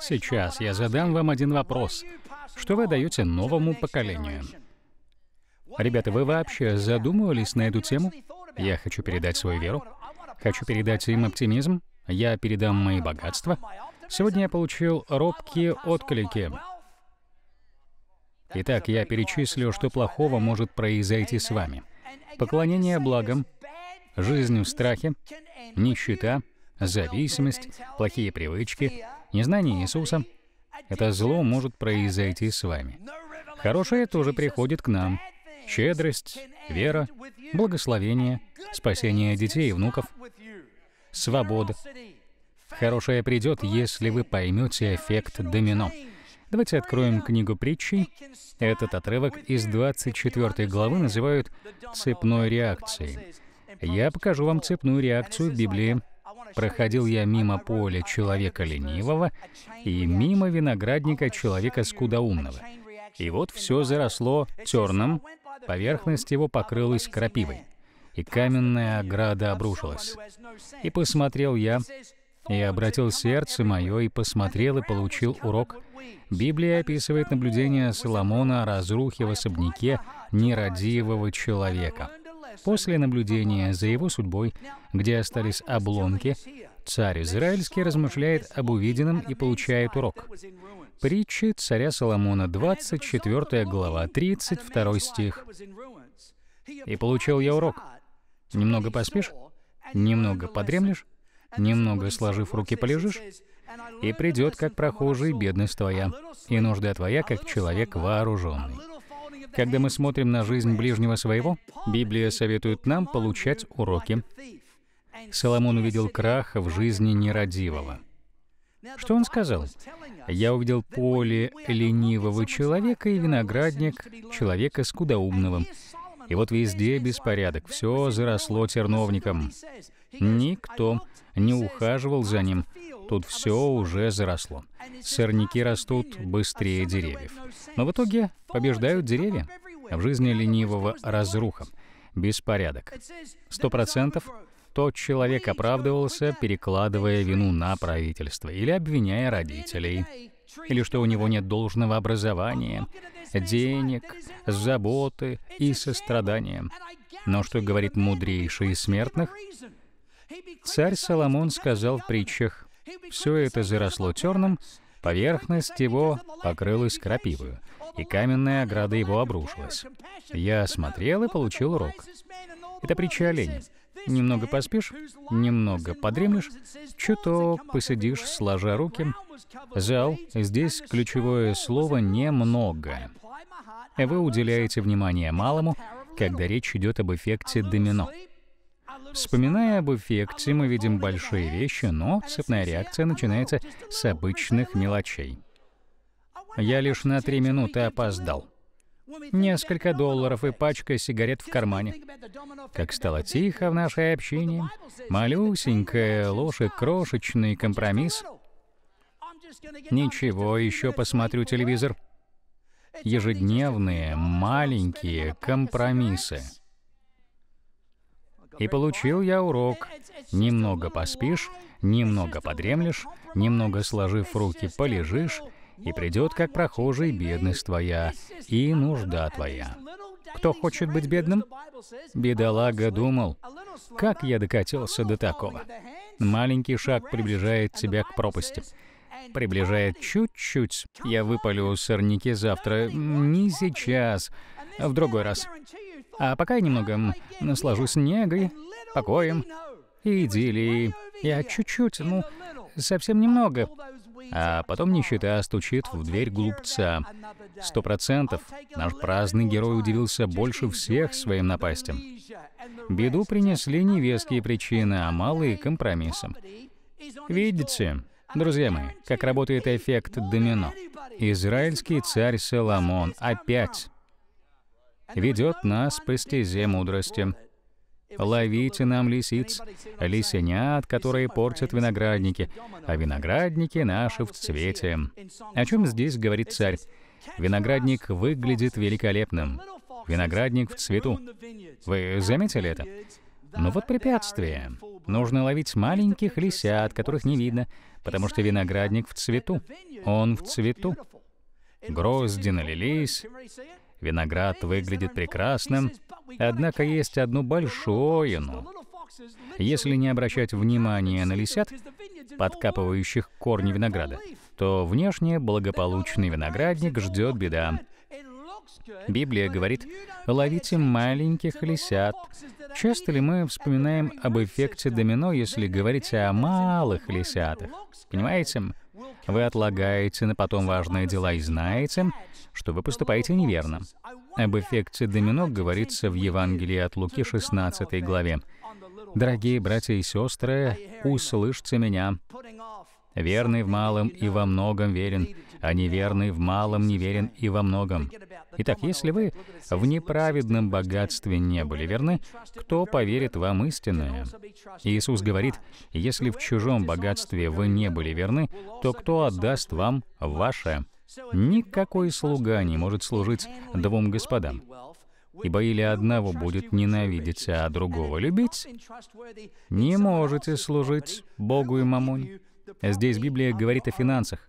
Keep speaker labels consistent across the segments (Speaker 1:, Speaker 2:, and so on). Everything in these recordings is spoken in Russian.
Speaker 1: Сейчас я задам вам один вопрос. Что вы даете новому поколению? Ребята, вы вообще задумывались на эту тему? Я хочу передать свою веру. Хочу передать им оптимизм. Я передам мои богатства. Сегодня я получил робкие отклики. Итак, я перечислю, что плохого может произойти с вами. Поклонение благам, жизнь в страхе, нищета, зависимость, плохие привычки, незнание Иисуса. Это зло может произойти с вами. Хорошее тоже приходит к нам. Щедрость, вера, благословение, спасение детей и внуков, свобода. Хорошее придет, если вы поймете эффект домино. Давайте откроем книгу притчей. Этот отрывок из 24 главы называют «цепной реакцией». Я покажу вам цепную реакцию в Библии проходил я мимо поля человека ленивого и мимо виноградника человека скудоумного. И вот все заросло терном, поверхность его покрылась крапивой, и каменная ограда обрушилась. И посмотрел я, и обратил сердце мое, и посмотрел, и получил урок. Библия описывает наблюдение Соломона о разрухе в особняке нерадивого человека — После наблюдения за его судьбой, где остались обломки, царь израильский размышляет об увиденном и получает урок. Притчи царя Соломона, 24 глава, 32 стих. «И получил я урок. Немного поспишь, немного подремлешь, немного сложив руки полежишь, и придет, как прохожий, бедность твоя, и нужда твоя, как человек вооруженный». Когда мы смотрим на жизнь ближнего своего, Библия советует нам получать уроки. Соломон увидел крах в жизни нерадивого. Что он сказал? «Я увидел поле ленивого человека и виноградник человека скудоумного. И вот везде беспорядок, все заросло терновником. Никто не ухаживал за ним, Тут все уже заросло. Сорняки растут быстрее деревьев. Но в итоге побеждают деревья. В жизни ленивого разруха, беспорядок. Сто процентов тот человек оправдывался, перекладывая вину на правительство или обвиняя родителей или что у него нет должного образования, денег, заботы и сострадания. Но что говорит мудрейший из смертных? Царь Соломон сказал в притчах, все это заросло терном, поверхность его покрылась крапивою, и каменная ограда его обрушилась. Я смотрел и получил урок. Это притча оленя. Немного поспишь, немного подремлешь, чуток посидишь, сложа руки. Зал, здесь ключевое слово «немного». Вы уделяете внимание малому, когда речь идет об эффекте домино. Вспоминая об эффекте, мы видим большие вещи, но цепная реакция начинается с обычных мелочей. Я лишь на три минуты опоздал. Несколько долларов и пачка сигарет в кармане. Как стало тихо в нашей общине. Малюсенькая ложь и крошечный компромисс. Ничего, еще посмотрю телевизор. Ежедневные маленькие компромиссы. И получил я урок. Немного поспишь, немного подремлешь, немного сложив руки полежишь, и придет, как прохожий, бедность твоя и нужда твоя. Кто хочет быть бедным? Бедолага думал, как я докатился до такого. Маленький шаг приближает тебя к пропасти. Приближает чуть-чуть. Я выпалю сорняки завтра, не сейчас, в другой раз. А пока я немного наслажусь негой, покоем и идиллией. Я чуть-чуть, ну, совсем немного. А потом нищета стучит в дверь глупца. Сто процентов наш праздный герой удивился больше всех своим напастям. Беду принесли невеские причины, а малые компромиссы. Видите, друзья мои, как работает эффект домино. Израильский царь Соломон опять ведет нас по стезе мудрости. Ловите нам лисиц, лисенят, которые портят виноградники, а виноградники наши в цвете. О чем здесь говорит царь? Виноградник выглядит великолепным. Виноградник в цвету. Вы заметили это? Но ну вот препятствие. Нужно ловить маленьких лисят, которых не видно, потому что виноградник в цвету. Он в цвету. Гроздины лились, Виноград выглядит прекрасным, однако есть одно большое «но». Если не обращать внимания на лисят, подкапывающих корни винограда, то внешне благополучный виноградник ждет беда. Библия говорит, ловите маленьких лисят. Часто ли мы вспоминаем об эффекте домино, если говорить о малых лисятах? Понимаете? Вы отлагаете на потом важные дела и знаете, что вы поступаете неверно. Об эффекте домино говорится в Евангелии от Луки 16 главе. «Дорогие братья и сестры, услышьте меня. Верный в малом и во многом верен а неверный в малом неверен и во многом. Итак, если вы в неправедном богатстве не были верны, кто поверит вам истинное? Иисус говорит, если в чужом богатстве вы не были верны, то кто отдаст вам ваше? Никакой слуга не может служить двум господам, ибо или одного будет ненавидеть, а другого любить, не можете служить Богу и Мамонь. Здесь Библия говорит о финансах.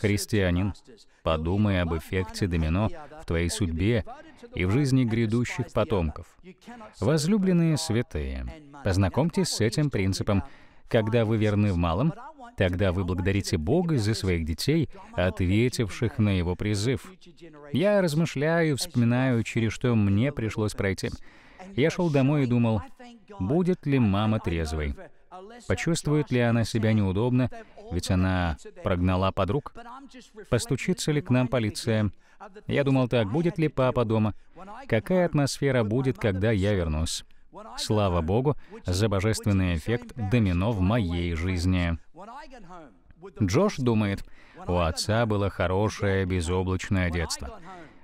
Speaker 1: Христианин, подумай об эффекте домино в твоей судьбе и в жизни грядущих потомков. Возлюбленные святые, познакомьтесь с этим принципом. Когда вы верны в малом, тогда вы благодарите Бога за своих детей, ответивших на Его призыв. Я размышляю, вспоминаю, через что мне пришлось пройти. Я шел домой и думал, будет ли мама трезвой? Почувствует ли она себя неудобно, ведь она прогнала подруг. Постучится ли к нам полиция? Я думал так, будет ли папа дома? Какая атмосфера будет, когда я вернусь? Слава Богу за божественный эффект домино в моей жизни. Джош думает, у отца было хорошее безоблачное детство.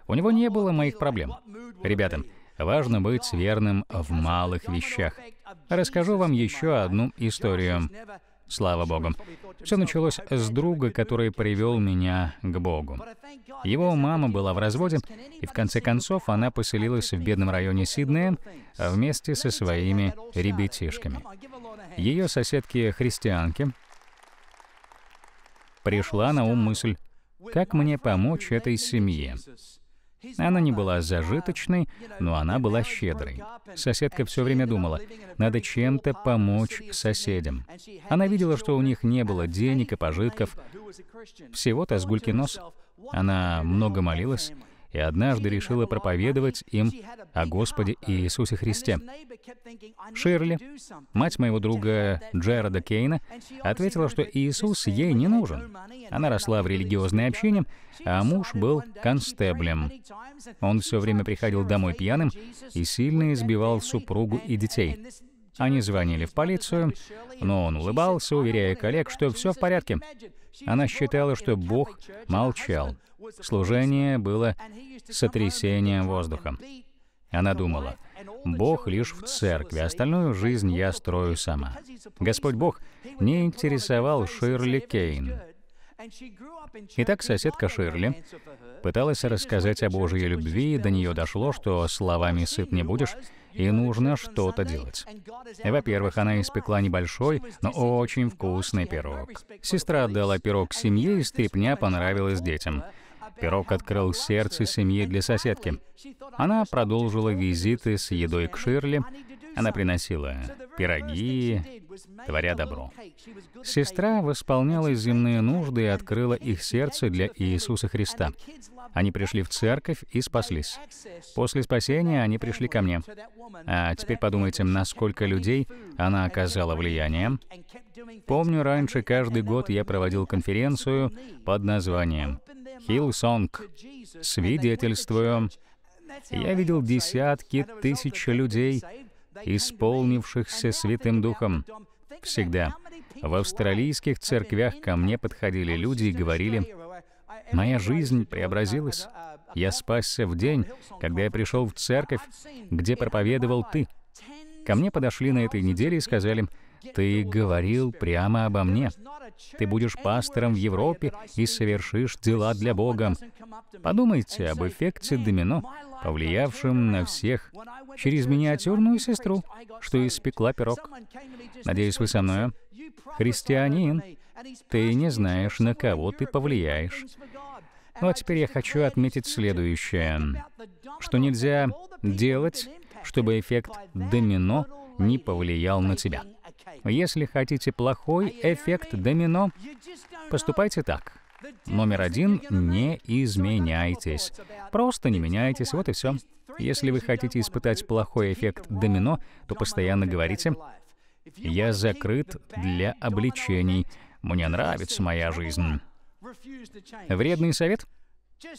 Speaker 1: У него не было моих проблем. Ребята, важно быть верным в малых вещах. Расскажу вам еще одну историю. Слава Богу. Все началось с друга, который привел меня к Богу. Его мама была в разводе, и в конце концов она поселилась в бедном районе Сиднея вместе со своими ребятишками. Ее соседки-христианки пришла на ум мысль, как мне помочь этой семье? Она не была зажиточной, но она была щедрой. Соседка все время думала, надо чем-то помочь соседям. Она видела, что у них не было денег и пожитков, всего-то с нос. Она много молилась, и однажды решила проповедовать им о Господе Иисусе Христе. Ширли, мать моего друга Джерада Кейна, ответила, что Иисус ей не нужен. Она росла в религиозной общине, а муж был констеблем. Он все время приходил домой пьяным и сильно избивал супругу и детей. Они звонили в полицию, но он улыбался, уверяя коллег, что все в порядке. Она считала, что Бог молчал. Служение было сотрясением воздуха. Она думала, Бог лишь в церкви, остальную жизнь я строю сама. Господь Бог не интересовал Ширли Кейн. Итак, соседка Ширли пыталась рассказать о Божьей любви, и до нее дошло, что словами «сыт не будешь», и нужно что-то делать. Во-первых, она испекла небольшой, но очень вкусный пирог. Сестра отдала пирог семье, и стрипня понравилась детям. Пирог открыл сердце семьи для соседки. Она продолжила визиты с едой к Ширли. Она приносила пироги, творя добро. Сестра восполняла земные нужды и открыла их сердце для Иисуса Христа. Они пришли в церковь и спаслись. После спасения они пришли ко мне. А теперь подумайте, насколько людей она оказала влияние. Помню, раньше каждый год я проводил конференцию под названием Хилсонг. Свидетельствую, я видел десятки тысяч людей, исполнившихся Святым Духом. Всегда. В австралийских церквях ко мне подходили люди и говорили, «Моя жизнь преобразилась. Я спасся в день, когда я пришел в церковь, где проповедовал ты». Ко мне подошли на этой неделе и сказали, ты говорил прямо обо мне. Ты будешь пастором в Европе и совершишь дела для Бога. Подумайте об эффекте домино, повлиявшем на всех через миниатюрную сестру, что испекла пирог. Надеюсь, вы со мной, Христианин, ты не знаешь, на кого ты повлияешь. Ну а теперь я хочу отметить следующее, что нельзя делать, чтобы эффект домино не повлиял на тебя. Если хотите плохой эффект домино, поступайте так. Номер один — не изменяйтесь. Просто не меняйтесь, вот и все. Если вы хотите испытать плохой эффект домино, то постоянно говорите «Я закрыт для обличений. Мне нравится моя жизнь». Вредный совет?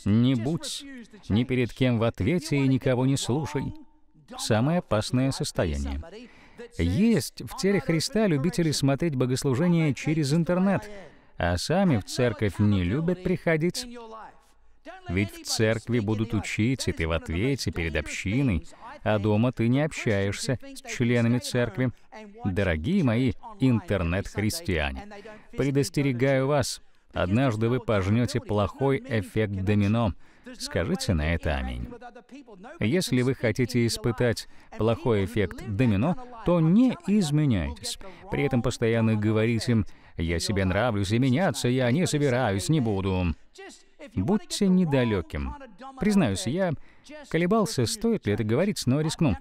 Speaker 1: Не будь ни перед кем в ответе и никого не слушай. Самое опасное состояние. Есть в теле Христа любители смотреть богослужения через интернет, а сами в церковь не любят приходить. Ведь в церкви будут учить, и ты в ответе перед общиной, а дома ты не общаешься с членами церкви. Дорогие мои интернет-христиане, предостерегаю вас, однажды вы пожнете плохой эффект домино — Скажите на это аминь. Если вы хотите испытать плохой эффект домино, то не изменяйтесь. При этом постоянно говорите им «я себе нравлюсь и меняться я не собираюсь, не буду». Будьте недалеким. Признаюсь, я колебался, стоит ли это говорить, но рискну.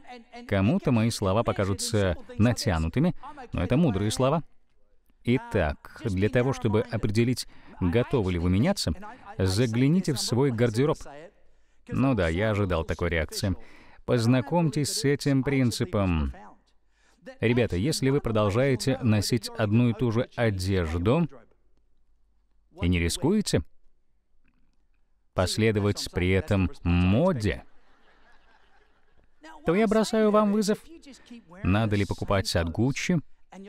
Speaker 1: Кому-то мои слова покажутся натянутыми, но это мудрые слова. Итак, для того, чтобы определить, готовы ли вы меняться, Загляните в свой гардероб. Ну да, я ожидал такой реакции. Познакомьтесь с этим принципом. Ребята, если вы продолжаете носить одну и ту же одежду и не рискуете последовать при этом моде, то я бросаю вам вызов. Надо ли покупать от Гуччи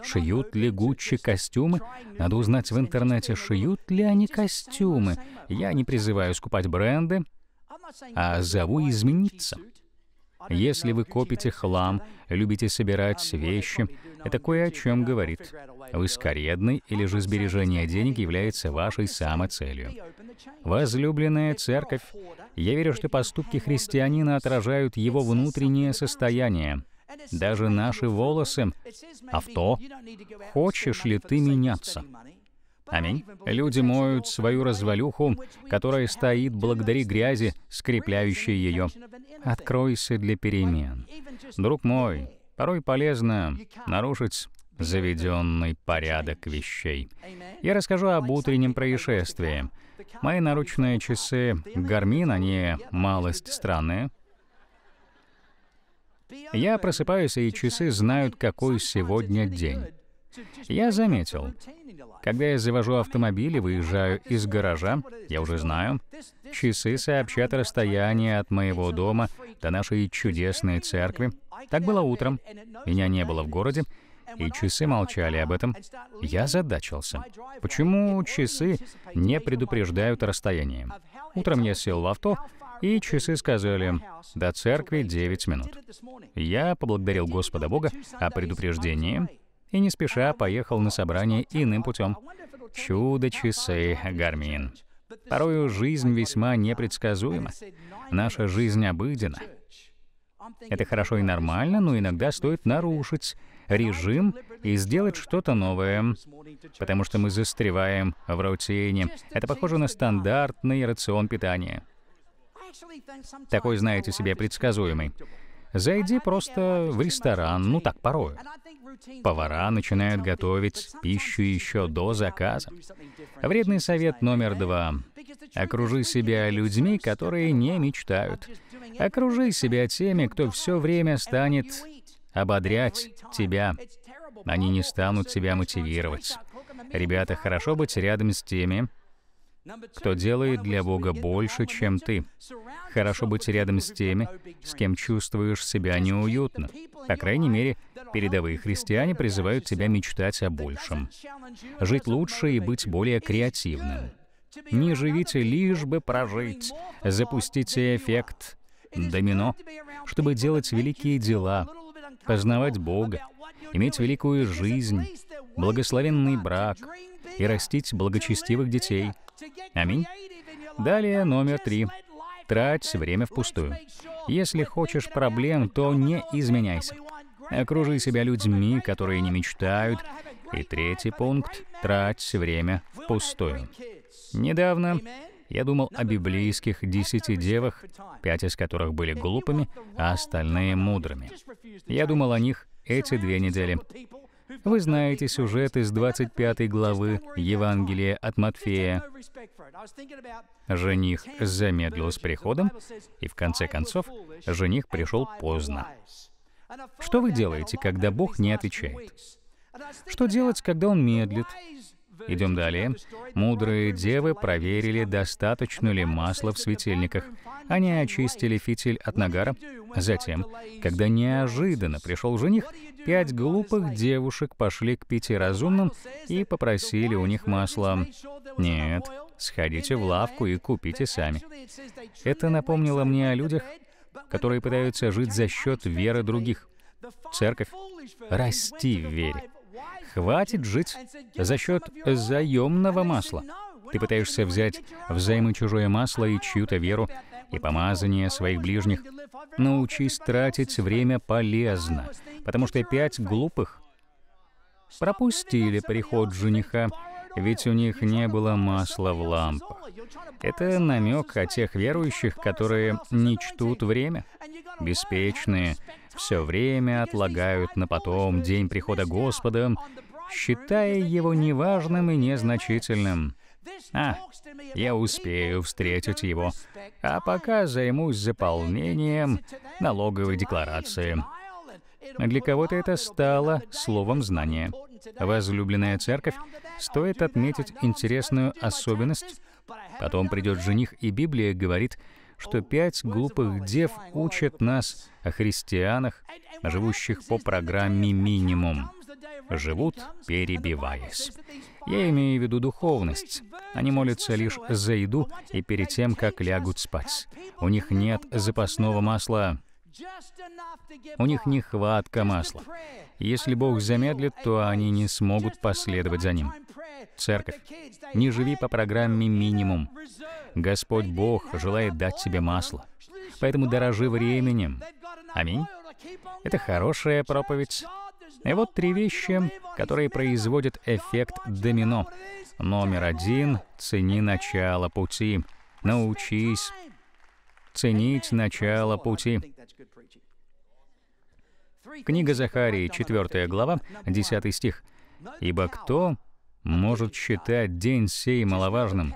Speaker 1: Шьют ли Гуччи костюмы? Надо узнать в интернете, шьют ли они костюмы. Я не призываю скупать бренды, а зову измениться. Если вы копите хлам, любите собирать вещи, это кое о чем говорит. Вы скоредны или же сбережение денег является вашей самоцелью. Возлюбленная церковь, я верю, что поступки христианина отражают его внутреннее состояние — даже наши волосы, А в то Хочешь ли ты меняться? Аминь. Люди моют свою развалюху, которая стоит благодаря грязи, скрепляющей ее. Откройся для перемен. Друг мой, порой полезно нарушить заведенный порядок вещей. Я расскажу об утреннем происшествии. Мои наручные часы Гармин, они малость странные, я просыпаюсь, и часы знают, какой сегодня день. Я заметил, когда я завожу автомобиль и выезжаю из гаража, я уже знаю, часы сообщат расстояние от моего дома до нашей чудесной церкви. Так было утром. Меня не было в городе, и часы молчали об этом. Я задачился. Почему часы не предупреждают расстояние? Утром я сел в авто, и часы сказали, до церкви 9 минут. Я поблагодарил Господа Бога о предупреждении и не спеша поехал на собрание иным путем. Чудо-часы, Гармин. Порою жизнь весьма непредсказуема. Наша жизнь обыдена. Это хорошо и нормально, но иногда стоит нарушить режим и сделать что-то новое, потому что мы застреваем в рутине. Это похоже на стандартный рацион питания такой, знаете, себе предсказуемый. Зайди просто в ресторан, ну так, порою. Повара начинают готовить пищу еще до заказа. Вредный совет номер два. Окружи себя людьми, которые не мечтают. Окружи себя теми, кто все время станет ободрять тебя. Они не станут тебя мотивировать. Ребята, хорошо быть рядом с теми, кто делает для Бога больше, чем ты. Хорошо быть рядом с теми, с кем чувствуешь себя неуютно. По крайней мере, передовые христиане призывают тебя мечтать о большем, жить лучше и быть более креативным. Не живите лишь бы прожить. Запустите эффект домино, чтобы делать великие дела, познавать Бога, иметь великую жизнь, благословенный брак, и растить благочестивых детей. Аминь. Далее номер три. Трать время впустую. Если хочешь проблем, то не изменяйся. Окружи себя людьми, которые не мечтают. И третий пункт — трать время впустую. Недавно я думал о библейских десяти девах, пять из которых были глупыми, а остальные мудрыми. Я думал о них эти две недели. Вы знаете сюжет из 25 главы Евангелия от Матфея. Жених замедлил с приходом, и в конце концов жених пришел поздно. Что вы делаете, когда Бог не отвечает? Что делать, когда Он медлит? Идем далее. Мудрые девы проверили, достаточно ли масла в светильниках. Они очистили фитиль от нагара. Затем, когда неожиданно пришел жених, пять глупых девушек пошли к пяти разумным и попросили у них масла. Нет, сходите в лавку и купите сами. Это напомнило мне о людях, которые пытаются жить за счет веры других. Церковь, расти в вере. Хватит жить за счет заемного масла. Ты пытаешься взять взаимо чужое масло и чью-то веру, и помазание своих ближних, научись тратить время полезно, потому что пять глупых пропустили приход жениха, ведь у них не было масла в лампах. Это намек о тех верующих, которые не чтут время. Беспечные все время отлагают на потом день прихода Господа, считая его неважным и незначительным. А, я успею встретить его, а пока займусь заполнением налоговой декларации. Для кого-то это стало словом знания. Возлюбленная церковь стоит отметить интересную особенность. Потом придет жених, и Библия говорит, что пять глупых дев учат нас о христианах, живущих по программе «Минимум». Живут, перебиваясь. Я имею в виду духовность. Они молятся лишь за еду и перед тем, как лягут спать. У них нет запасного масла. У них нехватка масла. Если Бог замедлит, то они не смогут последовать за Ним. Церковь, не живи по программе «Минимум». Господь Бог желает дать тебе масло. Поэтому дорожи временем. Аминь. Это хорошая проповедь. И вот три вещи, которые производят эффект домино. Номер один — цени начало пути. Научись ценить начало пути. Книга Захарии, 4 глава, 10 стих. «Ибо кто может считать день сей маловажным?»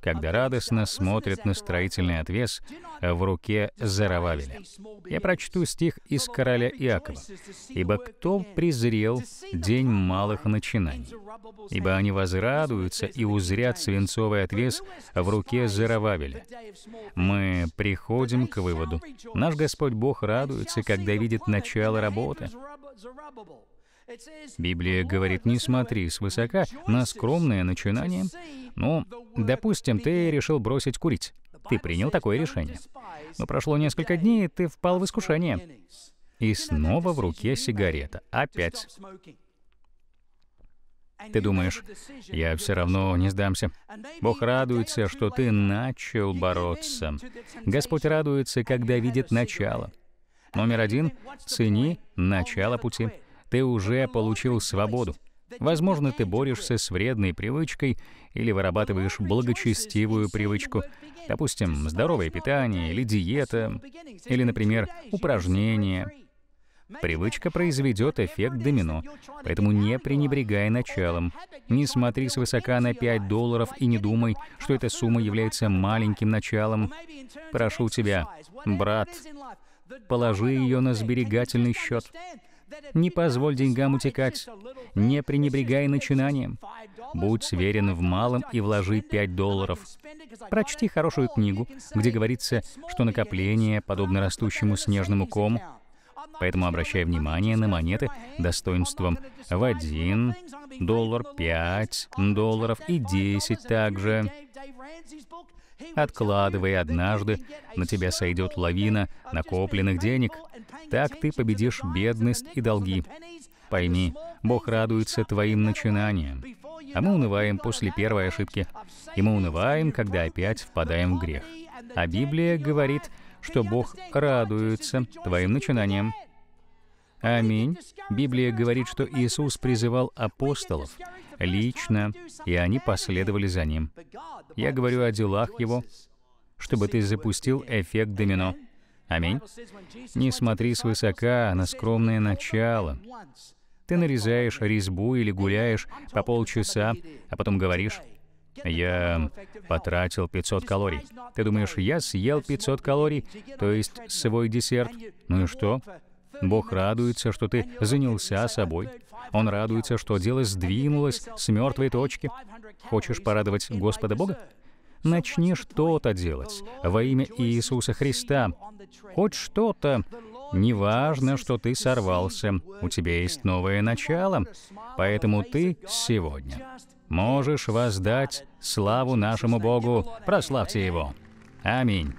Speaker 1: когда радостно смотрят на строительный отвес в руке Зарававеля. Я прочту стих из «Короля Иакова». «Ибо кто презрел день малых начинаний? Ибо они возрадуются и узрят свинцовый отвес в руке Зарававеля». Мы приходим к выводу. Наш Господь Бог радуется, когда видит начало работы. Библия говорит, не смотри свысока на скромное начинание. Ну, допустим, ты решил бросить курить. Ты принял такое решение. Но прошло несколько дней, и ты впал в искушение. И снова в руке сигарета. Опять. Ты думаешь, я все равно не сдамся. Бог радуется, что ты начал бороться. Господь радуется, когда видит начало. Номер один — цени начало пути ты уже получил свободу. Возможно, ты борешься с вредной привычкой или вырабатываешь благочестивую привычку, допустим, здоровое питание или диета, или, например, упражнения. Привычка произведет эффект домино, поэтому не пренебрегай началом. Не смотри свысока на 5 долларов и не думай, что эта сумма является маленьким началом. Прошу тебя, брат, положи ее на сберегательный счет. Не позволь деньгам утекать. Не пренебрегай начинанием. Будь сверен в малом и вложи 5 долларов. Прочти хорошую книгу, где говорится, что накопление подобно растущему снежному кому, Поэтому обращай внимание на монеты достоинством в 1 доллар, 5 долларов и 10 также. Откладывай однажды, на тебя сойдет лавина накопленных денег. Так ты победишь бедность и долги. Пойми, Бог радуется твоим начинаниям. А мы унываем после первой ошибки. И мы унываем, когда опять впадаем в грех. А Библия говорит, что Бог радуется твоим начинаниям. Аминь. Библия говорит, что Иисус призывал апостолов лично, и они последовали за Ним. Я говорю о делах Его, чтобы ты запустил эффект домино. Аминь. Не смотри свысока а на скромное начало. Ты нарезаешь резьбу или гуляешь по полчаса, а потом говоришь, я потратил 500 калорий. Ты думаешь, я съел 500 калорий, то есть свой десерт. Ну и что? Бог радуется, что ты занялся собой. Он радуется, что дело сдвинулось с мертвой точки. Хочешь порадовать Господа Бога? Начни что-то делать во имя Иисуса Христа. Хоть что-то. Неважно, что ты сорвался, у тебя есть новое начало. Поэтому ты сегодня можешь воздать славу нашему Богу. Прославьте Его. Аминь.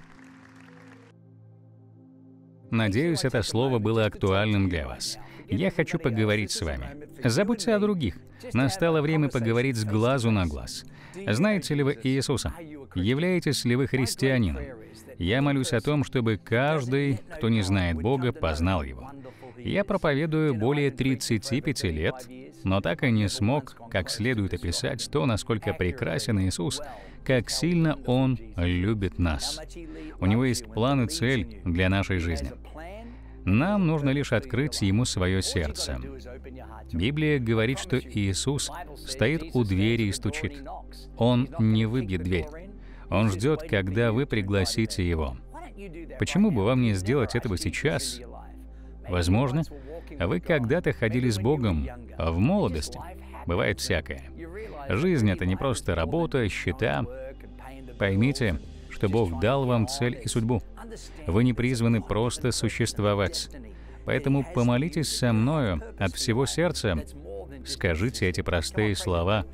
Speaker 1: Надеюсь, это слово было актуальным для вас. Я хочу поговорить с вами. Забудьте о других. Настало время поговорить с глазу на глаз. Знаете ли вы Иисуса? Являетесь ли вы христианином? Я молюсь о том, чтобы каждый, кто не знает Бога, познал Его. Я проповедую более 35 лет но так и не смог как следует описать то, насколько прекрасен Иисус, как сильно Он любит нас. У Него есть план и цель для нашей жизни. Нам нужно лишь открыть Ему свое сердце. Библия говорит, что Иисус стоит у двери и стучит. Он не выбьет дверь. Он ждет, когда вы пригласите Его. Почему бы вам не сделать этого сейчас? Возможно, вы когда-то ходили с Богом а в молодости. Бывает всякое. Жизнь — это не просто работа, счета. Поймите, что Бог дал вам цель и судьбу. Вы не призваны просто существовать. Поэтому помолитесь со мною от всего сердца. Скажите эти простые слова.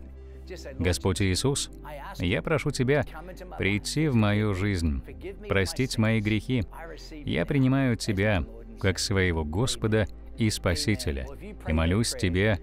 Speaker 1: Господь Иисус, я прошу Тебя прийти в мою жизнь, простить мои грехи. Я принимаю Тебя как своего Господа и Спасителя, и молюсь Тебе,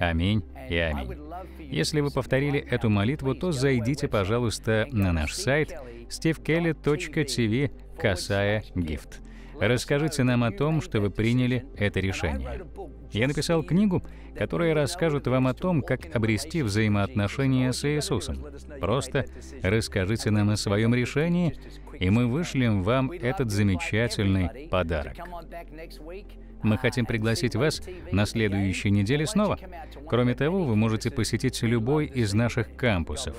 Speaker 1: аминь и аминь. Если вы повторили эту молитву, то зайдите, пожалуйста, на наш сайт stevekelly.tv, касая гифт. Расскажите нам о том, что вы приняли это решение. Я написал книгу, которая расскажет вам о том, как обрести взаимоотношения с Иисусом. Просто расскажите нам о своем решении, и мы вышлем вам этот замечательный подарок. Мы хотим пригласить вас на следующей неделе снова. Кроме того, вы можете посетить любой из наших кампусов.